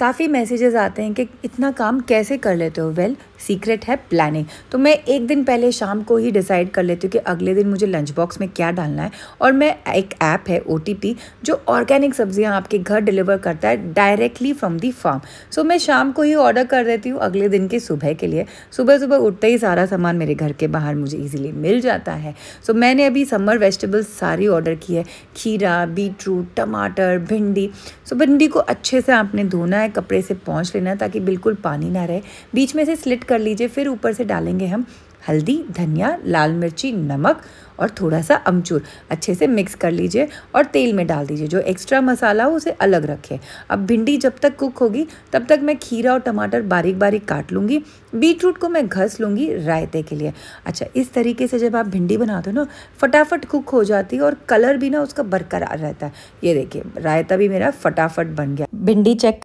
काफ़ी मैसेजेस आते हैं कि इतना काम कैसे कर लेते हो वेल सीक्रेट है प्लानिंग तो मैं एक दिन पहले शाम को ही डिसाइड कर लेती हूँ कि अगले दिन मुझे लंच बॉक्स में क्या डालना है और मैं एक ऐप है ओ जो ऑर्गेनिक सब्जियाँ आपके घर डिलीवर करता है directly from the farm so मैं शाम को ही ऑर्डर कर देती हूँ अगले दिन के सुबह के लिए सुबह सुबह उठते ही सारा सामान मेरे घर के बाहर मुझे ईजिली मिल जाता है सो so, मैंने अभी समर वेजिटेबल्स सारी ऑर्डर की है खीरा बीट रूट टमाटर भिंडी सो so, भिंडी को अच्छे से आपने धोना है कपड़े से पहुँच लेना ताकि बिल्कुल पानी ना रहे बीच में से स्लिट कर लीजिए फिर ऊपर से डालेंगे हम हल्दी धनिया लाल मिर्ची नमक और थोड़ा सा अमचूर अच्छे से मिक्स कर लीजिए और तेल में डाल दीजिए जो एक्स्ट्रा मसाला हो उसे अलग रखें अब भिंडी जब तक कुक होगी तब तक मैं खीरा और टमाटर बारीक बारीक काट लूँगी बीट रूट को मैं घस लूँगी रायते के लिए अच्छा इस तरीके से जब आप भिंडी बनाते हो ना फटाफट कुक हो जाती है और कलर भी ना उसका बरकरार रहता है ये देखिए रायता भी मेरा फटाफट बन गया भिंडी चेक